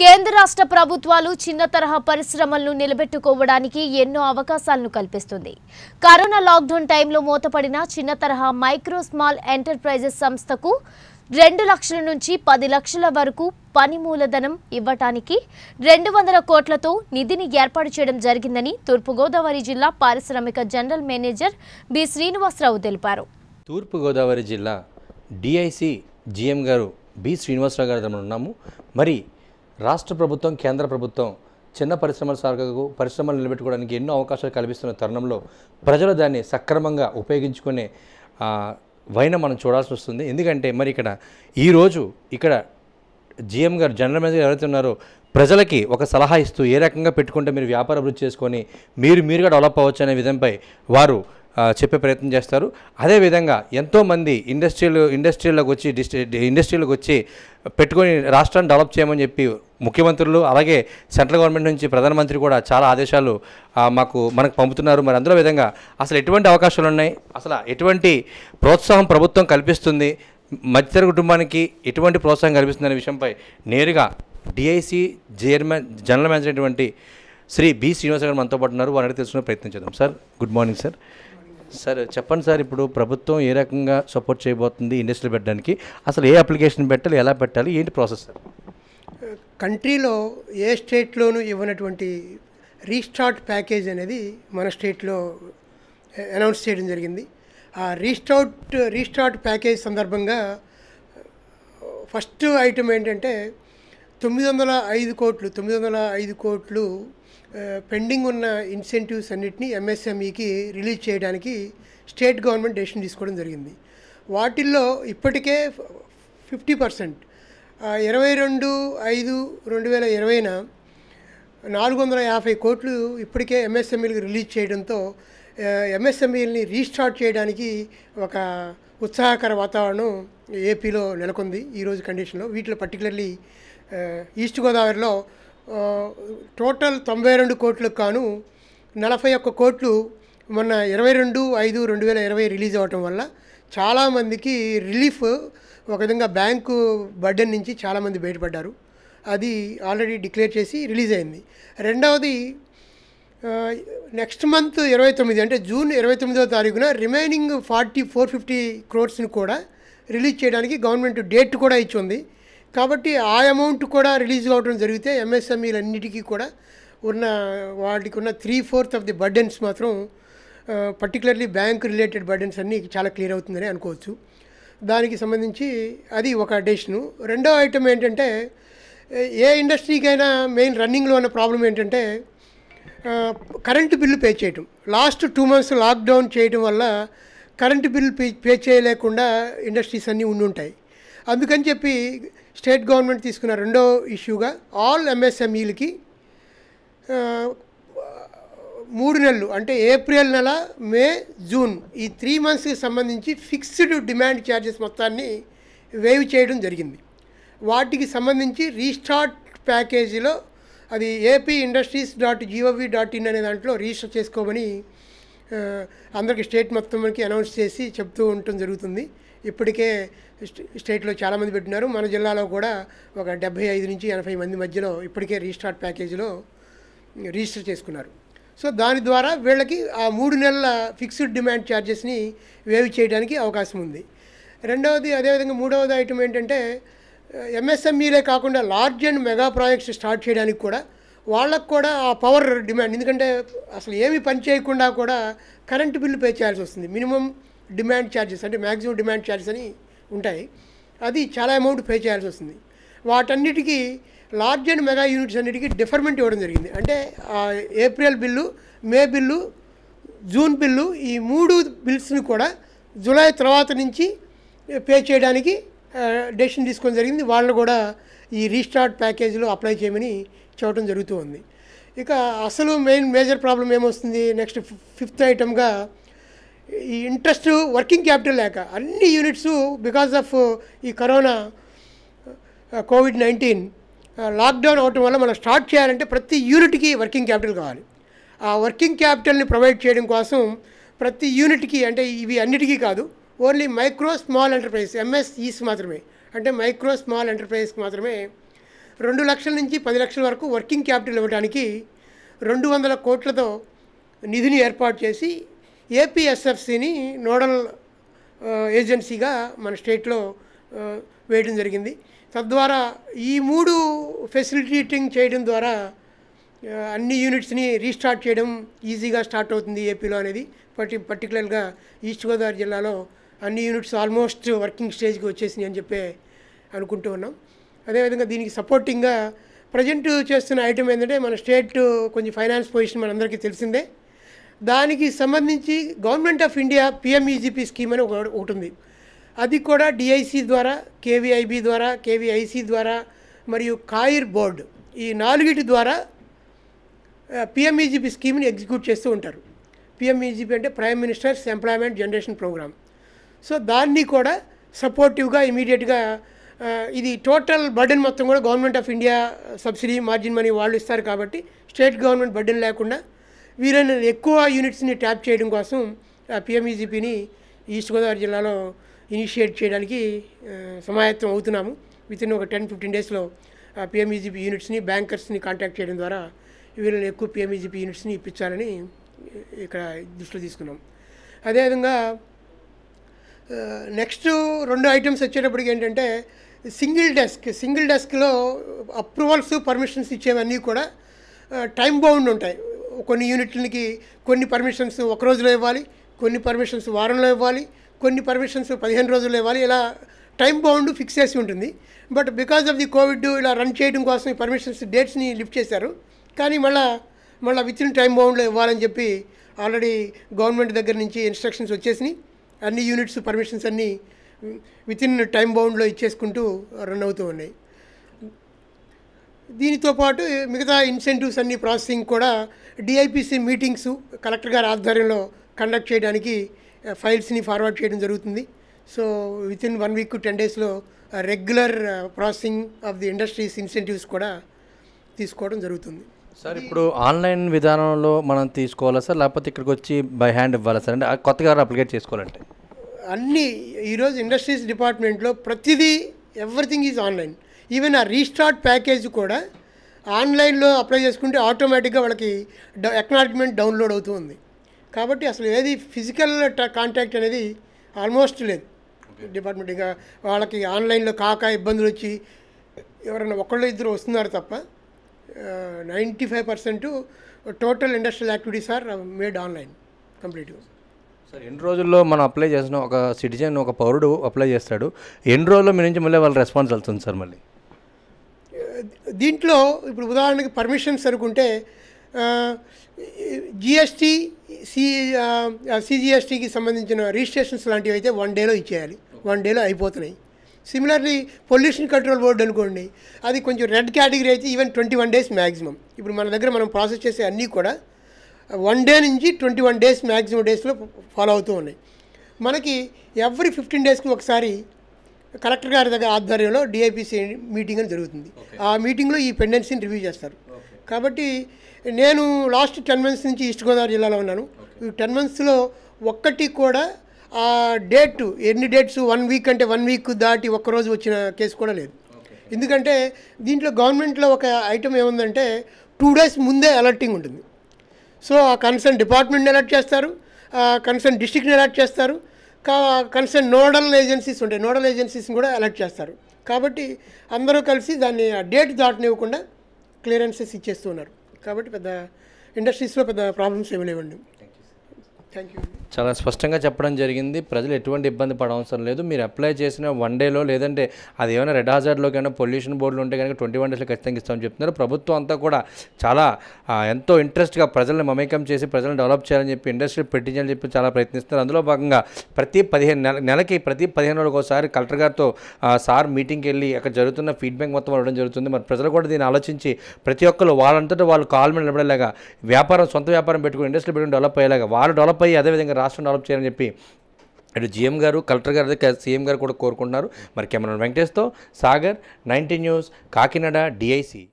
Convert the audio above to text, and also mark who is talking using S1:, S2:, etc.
S1: కేంద్ర రాష్ట్ర ప్రభుత్వాలు చిన్న తరహా పరిశ్రమలను నిలబెట్టుకోవడానికి ఎన్నో అవకాశాలను కల్పిస్తుంది కరోనా లాక్డౌన్ టైంలో మూతపడిన చిన్న తరహా మైక్రో స్మాల్ ఎంటర్ప్రైజెస్ సంస్థకు రెండు లక్షల నుంచి పది లక్షల వరకు పని మూలధనం ఇవ్వటానికి రెండు వందల కోట్లతో నిధిని ఏర్పాటు చేయడం జరిగిందని తూర్పుగోదావరి జిల్లా పారిశ్రామిక జనరల్ మేనేజర్ బి శ్రీనివాసరావు తెలిపారు తూర్పుగోదావరి జిల్లా డిఐసి జిఎం గారు బి శ్రీనివాసరావు గారు ఉన్నాము మరి రాష్ట్ర ప్రభుత్వం కేంద్ర ప్రభుత్వం చిన్న పరిశ్రమల సాగకు పరిశ్రమలు నిలబెట్టుకోవడానికి ఎన్నో అవకాశాలు కల్పిస్తున్న తరుణంలో ప్రజలు దాన్ని సక్రమంగా ఉపయోగించుకునే వైన మనం చూడాల్సి వస్తుంది ఎందుకంటే మరి ఇక్కడ ఈరోజు ఇక్కడ జిఎం గారు జనరల్ మేనేజర్ ఎవరైతే ఉన్నారో ప్రజలకి ఒక సలహా ఇస్తూ ఏ రకంగా పెట్టుకుంటే మీరు వ్యాపార అభివృద్ధి చేసుకొని మీరు మీరుగా డెవలప్ అవ్వచ్చు అనే విధంపై వారు చెప్పే ప్రయత్నం చేస్తారు అదేవిధంగా ఎంతోమంది ఇండస్ట్రియల్ ఇండస్ట్రీలకు వచ్చి ఇండస్ట్రీలకు వచ్చి పెట్టుకొని రాష్ట్రాన్ని డెవలప్ చేయమని చెప్పి ముఖ్యమంత్రులు అలాగే సెంట్రల్ గవర్నమెంట్ నుంచి ప్రధానమంత్రి కూడా చాలా ఆదేశాలు మాకు మనకు పంపుతున్నారు మరి అందులో విధంగా అసలు ఎటువంటి అవకాశాలు ఉన్నాయి అసలు ఎటువంటి ప్రోత్సాహం ప్రభుత్వం కల్పిస్తుంది మధ్యతర కుటుంబానికి ఎటువంటి ప్రోత్సాహం కల్పిస్తుందనే విషయంపై నేరుగా డిఐసి చైర్మన్ జనరల్ మేనేజర్ అయినటువంటి శ్రీ బి శ్రీనివాస గారు మనతో పాటు ఉన్నారు వారిని తెలుసుకునే ప్రయత్నం చేద్దాం సార్ గుడ్ మార్నింగ్ సార్ సరే చెప్పండి సార్ ఇప్పుడు ప్రభుత్వం ఏ రకంగా సపోర్ట్ చేయబోతుంది ఇండస్ట్రీ పెట్టడానికి అసలు ఏ అప్లికేషన్ పెట్టాలి ఎలా పెట్టాలి ఏంటి ప్రాసెస్ సార్
S2: కంట్రీలో ఏ స్టేట్లోనూ ఇవ్వనటువంటి రీస్టార్ట్ ప్యాకేజ్ అనేది మన స్టేట్లో అనౌన్స్ చేయడం జరిగింది ఆ రీస్టార్ట్ రీస్టార్ట్ ప్యాకేజ్ సందర్భంగా ఫస్ట్ ఐటమ్ ఏంటంటే తొమ్మిది వందల ఐదు కోట్లు తొమ్మిది వందల ఐదు కోట్లు పెండింగ్ ఉన్న ఇన్సెంటివ్స్ అన్నిటిని ఎంఎస్ఎంఈకి రిలీజ్ చేయడానికి స్టేట్ గవర్నమెంట్ డెసిషన్ తీసుకోవడం జరిగింది వాటిల్లో ఇప్పటికే ఫిఫ్టీ పర్సెంట్ ఇరవై రెండు ఐదు రెండు వేల ఇరవైన నాలుగు వందల యాభై కోట్లు ఇప్పటికే ఎంఎస్ఎంఈలకు రిలీజ్ చేయడంతో ఎంఎస్ఎంఈల్ని రీస్టార్ట్ చేయడానికి ఒక ఉత్సాహకర వాతావరణం ఏపీలో నెలకొంది ఈరోజు కండిషన్లో వీటిలో పర్టికులర్లీ ఈస్ట్ గోదావరిలో టోటల్ తొంభై రెండు కోట్లకు కాను నలభై ఒక్క కోట్లు మొన్న ఇరవై రెండు ఐదు రెండు వేల ఇరవై రిలీజ్ అవ్వటం వల్ల చాలామందికి రిలీఫ్ ఒక విధంగా బ్యాంకు బర్డెన్ నుంచి చాలామంది బయటపడ్డారు అది ఆల్రెడీ డిక్లేర్ చేసి రిలీజ్ అయింది రెండవది నెక్స్ట్ మంత్ ఇరవై తొమ్మిది అంటే జూన్ ఇరవై తొమ్మిదో తారీఖున రిమైనింగ్ ఫార్టీ ఫోర్ ఫిఫ్టీ క్రోర్స్ని కూడా రిలీజ్ చేయడానికి గవర్నమెంట్ డేట్ కూడా ఇచ్చింది కాబట్టి ఆ అమౌంట్ కూడా రిలీజ్ కావడం జరిగితే ఎంఎస్ఎంఈలన్నిటికీ e కూడా ఉన్న వాటికి ఉన్న three fourth of the burdens మాత్రం పర్టికులర్లీ బ్యాంక్ రిలేటెడ్ బర్డెన్స్ అన్నీ చాలా క్లియర్ అవుతుందని అనుకోవచ్చు దానికి సంబంధించి అది ఒక అడిషను రెండో ఐటమ్ ఏంటంటే ఏ ఇండస్ట్రీకైనా మెయిన్ రన్నింగ్లో ఉన్న ప్రాబ్లం ఏంటంటే కరెంటు బిల్లు పే చేయటం లాస్ట్ టూ మంత్స్ లాక్డౌన్ చేయడం వల్ల కరెంటు బిల్లు పే పే చేయలేకుండా ఇండస్ట్రీస్ అన్నీ ఉండి ఉంటాయి అందుకని చెప్పి స్టేట్ గవర్నమెంట్ తీసుకున్న రెండో ఇష్యూగా ఆల్ ఎంఎస్ఎంఈలకి మూడు నెలలు అంటే ఏప్రిల్ నెల మే జూన్ ఈ త్రీ మంత్స్కి సంబంధించి ఫిక్స్డ్ డిమాండ్ ఛార్జెస్ మొత్తాన్ని వేవ్ చేయడం జరిగింది వాటికి సంబంధించి రీస్టార్ట్ ప్యాకేజీలో అది AP industries dot gov dot in అనే దాంట్లో రిజిస్టర్ చేసుకోమని అందరికీ స్టేట్ మొత్తం మనకి అనౌన్స్ చేసి చెప్తూ ఉండటం జరుగుతుంది ఇప్పటికే స్టేట్లో చాలామంది పెట్టినారు మన జిల్లాలో కూడా ఒక డెబ్బై ఐదు నుంచి ఎనభై మంది మధ్యలో ఇప్పటికే రీస్టార్ట్ ప్యాకేజీలో రిజిస్టర్ చేసుకున్నారు సో దాని ద్వారా వీళ్ళకి ఆ మూడు నెలల ఫిక్స్డ్ డిమాండ్ ఛార్జెస్ని వేవ్ చేయడానికి అవకాశం ఉంది రెండవది అదేవిధంగా మూడవది ఐటమ్ ఏంటంటే ఎంఎస్ఎంఈలే కాకుండా large and mega projects start చేయడానికి కూడా వాళ్ళకు కూడా ఆ పవర్ డిమాండ్ ఎందుకంటే అసలు ఏమీ పని చేయకుండా కూడా కరెంటు బిల్లు పే చేయాల్సి వస్తుంది మినిమం డిమాండ్ ఛార్జెస్ అంటే మ్యాక్సిమం డిమాండ్ ఛార్జెస్ అని ఉంటాయి అది చాలా అమౌంట్ పే చేయాల్సి వస్తుంది వాటన్నిటికీ లార్జ్ అండ్ మెగా యూనిట్స్ అన్నిటికీ డిఫర్మెంట్ ఇవ్వడం జరిగింది అంటే April bill May bill June bill ఈ మూడు బిల్స్ని కూడా జూలై తర్వాత నుంచి పే చేయడానికి డెసిషన్ తీసుకోవడం జరిగింది వాళ్ళు కూడా ఈ రీస్టార్ట్ ప్యాకేజీలో అప్లై చేయమని చెప్పడం జరుగుతూ ఉంది ఇక అసలు మెయిన్ మేజర్ ప్రాబ్లం ఏమొస్తుంది నెక్స్ట్ ఫిఫ్త్ ఐటమ్గా ఈ ఇంట్రెస్ట్ వర్కింగ్ క్యాపిటల్ లేక అన్ని యూనిట్స్ బికాస్ ఆఫ్ ఈ కరోనా కోవిడ్ నైన్టీన్ లాక్డౌన్ అవటం వల్ల మనం స్టార్ట్ చేయాలంటే ప్రతి యూనిట్కి వర్కింగ్ క్యాపిటల్ కావాలి ఆ వర్కింగ్ క్యాపిటల్ని ప్రొవైడ్ చేయడం కోసం ప్రతి యూనిట్కి అంటే ఇవి అన్నిటికీ కాదు only micro small enterprise MSEs మాత్రమే అంటే మైక్రో స్మాల్ ఎంటర్ప్రైజెస్కి మాత్రమే రెండు లక్షల నుంచి పది లక్షల వరకు వర్కింగ్ క్యాపిటల్ ఇవ్వడానికి రెండు వందల కోట్లతో నిధిని ఏర్పాటు చేసి ఏపీఎస్ఎఫ్సిని నోడల్ ఏజెన్సీగా మన స్టేట్లో వేయడం జరిగింది తద్వారా ఈ మూడు ఫెసిలిటేటింగ్ చేయడం ద్వారా అన్ని యూనిట్స్ని రీస్టార్ట్ చేయడం ఈజీగా స్టార్ట్ అవుతుంది ఏపీలో అనేది పర్టి పర్టికులర్గా ఈస్ట్ గోదావరి జిల్లాలో అన్ని యూనిట్స్ ఆల్మోస్ట్ వర్కింగ్ స్టేజ్కి వచ్చేసినాయి అని చెప్పి అనుకుంటూ ఉన్నాం అదేవిధంగా దీనికి సపోర్టింగ్గా ప్రజెంట్ చేస్తున్న ఐటమ్ ఏంటంటే మన స్టేట్ కొంచెం ఫైనాన్స్ పొజిషన్ మనందరికీ తెలిసిందే దానికి సంబంధించి government of India PMEGP scheme అని ఒకటి ఉంది అది కూడా డిఐసి ద్వారా కేవీఐబి ద్వారా కేవీఐసి ద్వారా మరియు కాయిర్ బోర్డు ఈ నాలుగిటి ద్వారా పిఎంఈజీపీ స్కీమ్ని ఎగ్జిక్యూట్ చేస్తూ ఉంటారు పిఎంఈజీపీ అంటే prime minister's employment generation programme so దాన్ని కూడా సపోర్టివ్గా ఇమీడియట్గా ఇది టోటల్ బర్డెన్ మొత్తం కూడా government of India subsidy margin money వాళ్ళు ఇస్తారు కాబట్టి స్టేట్ గవర్నమెంట్ బర్డెన్ లేకుండా వీరైన ఎక్కువ యూనిట్స్ని ట్యాప్ చేయడం కోసం పిఎంఈజీపీని e ఈస్ట్ గోదావరి జిల్లాలో ఇనిషియేట్ చేయడానికి సమాయత్తం అవుతున్నాము విత్ ఇన్ ఒక టెన్ ఫిఫ్టీన్ డేస్లో పిఎంఈజీపీ e యూనిట్స్ని బ్యాంకర్స్ని కాంటాక్ట్ చేయడం ద్వారా వీళ్ళని ఎక్కువ పిఎంఈజీపీ e యూనిట్స్ని ఇప్పించాలని ఇక్కడ దృష్టిలో తీసుకున్నాం అదేవిధంగా నెక్స్ట్ రెండు ఐటమ్స్ వచ్చేటప్పటికి ఏంటంటే సింగిల్ డెస్క్ సింగిల్ డెస్క్లో అప్రూవల్స్ పర్మిషన్స్ ఇచ్చేవన్నీ కూడా టైం బౌండ్ ఉంటాయి కొన్ని యూనిట్లకి కొన్ని పర్మిషన్స్ ఒక రోజులో ఇవ్వాలి కొన్ని పర్మిషన్స్ వారంలో ఇవ్వాలి కొన్ని పర్మిషన్స్ పదిహేను రోజుల్లో ఇవ్వాలి ఇలా టైం బౌండ్ ఫిక్స్ చేసి ఉంటుంది but because of the COVID ఇలా రన్ చేయడం కోసం ఈ పర్మిషన్స్ డేట్స్ని లిఫ్ట్ చేశారు కానీ మళ్ళీ మళ్ళీ విత్ ఇన్ టైం బౌండ్లో ఇవ్వాలని చెప్పి ఆల్రెడీ గవర్నమెంట్ దగ్గర నుంచి ఇన్స్ట్రక్షన్స్ వచ్చేసినాయి అన్ని యూనిట్స్ పర్మిషన్స్ అన్నీ విత్ ఇన్ టైం బౌండ్లో ఇచ్చేసుకుంటూ రన్ అవుతూ ఉన్నాయి దీనితో పాటు మిగతా ఇన్సెంటివ్స్ అన్ని ప్రాసెసింగ్ కూడా డిఐపిసి మీటింగ్స్ కలెక్టర్ గారి ఆధ్వర్యంలో కండక్ట్ చేయడానికి ఫైల్స్ని ఫార్వర్డ్ చేయడం జరుగుతుంది so within one week ten డేస్లో regular processing of the industries incentives కూడా తీసుకోవడం జరుగుతుంది సార్ ఇప్పుడు
S1: ఆన్లైన్ విధానంలో మనం తీసుకోవాలా సార్ లేకపోతే ఇక్కడికి వచ్చి బై హ్యాండ్ ఇవ్వాలా సార్ అంటే కొత్తగా అప్లికేట్ చేసుకోవాలంటే
S2: అన్నీ ఈరోజు ఇండస్ట్రీస్ డిపార్ట్మెంట్లో ప్రతిదీ ఎవ్రీథింగ్ ఈజ్ ఆన్లైన్ ఈవెన్ ఆ రీస్టార్ట్ ప్యాకేజ్ కూడా ఆన్లైన్లో అప్లై చేసుకుంటే ఆటోమేటిక్గా వాళ్ళకి ఎక్నాలజ్మెంట్ డౌన్లోడ్ అవుతుంది కాబట్టి అసలు ఏది ఫిజికల్ కాంటాక్ట్ అనేది ఆల్మోస్ట్ లేదు డిపార్ట్మెంట్ ఇంకా వాళ్ళకి ఆన్లైన్లో కాక ఇబ్బందులు వచ్చి ఎవరైనా ఒకళ్ళు ఇద్దరు వస్తున్నారు తప్ప ninety five percent total industrial activities are made online కంప్లీట్గా
S1: సార్ ఎన్ని రోజుల్లో మనం అప్లై చేసిన ఒక సిటిజన్ ఒక పౌరుడు అప్లై చేస్తాడు ఎన్ని రోజుల్లో మీ నుంచి మళ్ళీ వాళ్ళ రెస్పాన్స్ వెళ్తుంది సార్ మళ్ళీ
S2: దీంట్లో ఇప్పుడు ఉదాహరణకి పర్మిషన్స్ అనుకుంటే జిఎస్టీ సి సిజిఎస్టీకి సంబంధించిన రిజిస్ట్రేషన్స్ లాంటివి అయితే వన్ డేలో ఇచ్చేయాలి వన్ డేలో అయిపోతున్నాయి సిమిలర్లీ పొల్యూషన్ కంట్రోల్ బోర్డు అనుకోండి అది కొంచెం రెడ్ కేటగిరీ అయితే even twenty one days maximum ఇప్పుడు మన దగ్గర మనం ప్రాసెస్ చేసే అన్నీ కూడా వన్ డే నుంచి ట్వంటీ వన్ డేస్ మ్యాక్సిమం డేస్లో ఫాలో అవుతూ ఉన్నాయి మనకి ఎవ్రీ ఫిఫ్టీన్ డేస్కి ఒకసారి కలెక్టర్ గారి దగ్గర ఆధ్వర్యంలో డిఐపిసి మీటింగ్ అని జరుగుతుంది ఆ మీటింగ్లో ఈ పెండెన్సీని రివ్యూ చేస్తారు కాబట్టి నేను లాస్ట్ టెన్ మంత్స్ నుంచి ఈస్ట్ గోదావరి జిల్లాలో ఉన్నాను ఈ టెన్ మంత్స్లో ఒక్కటి కూడా ఆ డేట్ ఎన్ని డేట్స్ వన్ వీక్ అంటే వన్ వీక్ దాటి ఒక్కరోజు వచ్చిన కేసు కూడా లేదు ఎందుకంటే దీంట్లో గవర్నమెంట్లో ఒక ఐటమ్ ఏముందంటే టూ డేస్ ముందే అలర్టింగ్ ఉంటుంది సో ఆ కన్సర్న్ డిపార్ట్మెంట్ని అలర్ట్ చేస్తారు కన్సర్న్ డిస్టిక్ని అలర్ట్ చేస్తారు కన్సర్న్ నోడల్ ఏజెన్సీస్ ఉంటాయి నోడల్ ఏజెన్సీస్ని కూడా అలర్ట్ చేస్తారు కాబట్టి అందరూ కలిసి దాన్ని ఆ డేట్ దాటనివ్వకుండా క్లియరెన్సెస్ ఇచ్చేస్తున్నారు కాబట్టి పెద్ద ఇండస్ట్రీస్లో పెద్ద ప్రాబ్లమ్స్ ఏమి లేవండి
S1: చాలా స్పష్టంగా చెప్పడం జరిగింది ప్రజలు ఎటువంటి ఇబ్బంది పడవసరం లేదు మీరు అప్లై చేసిన వన్ డేలో లేదంటే అది ఏమైనా రెడ్ హాజర్లో కన్నా పొల్యూషన్ బోర్డులు ఉంటే కనుక ట్వంటీ వన్ డేస్లో ఖచ్చితంగా ఇస్తామని చెప్తున్నారు ప్రభుత్వం అంతా కూడా చాలా ఎంతో ఇంట్రెస్ట్గా ప్రజలను మమేకం చేసి ప్రజలను డెవలప్ చేయాలని చెప్పి ఇండస్ట్రీ పెట్టించాలని చెప్పి చాలా ప్రయత్నిస్తున్నారు అందులో భాగంగా ప్రతి పదిహేను నెల నెలకి ప్రతి పదిహేను రోజులకు ఒకసారి కలెక్టర్ గారితో సార్ మీటింగ్కి వెళ్ళి అక్కడ జరుగుతున్న ఫీడ్బ్యాక్ మొత్తం అవ్వడం జరుగుతుంది మరి ప్రజలు కూడా దీన్ని ఆలోచించి ప్రతి ఒక్కరు వాళ్ళంతటా వాళ్ళు కాల్ మీద నిలబడేలాగా వ్యాపారం సొంత వ్యాపారం పెట్టుకుని ఇండస్ట్రీ పెట్టుకుని డెవలప్ అయ్యేలాగా వాళ్ళు డెవలప్ ఆపై అదేవిధంగా రాష్ట్రం డెవలప్ చేయాలని చెప్పి ఇటు జీఎం గారు కలెక్టర్ గారు సీఎం గారు కూడా కోరుకుంటున్నారు మరి కెమెరాన్ వెంకటేష్తో Sagar ninety news Kakinada DIC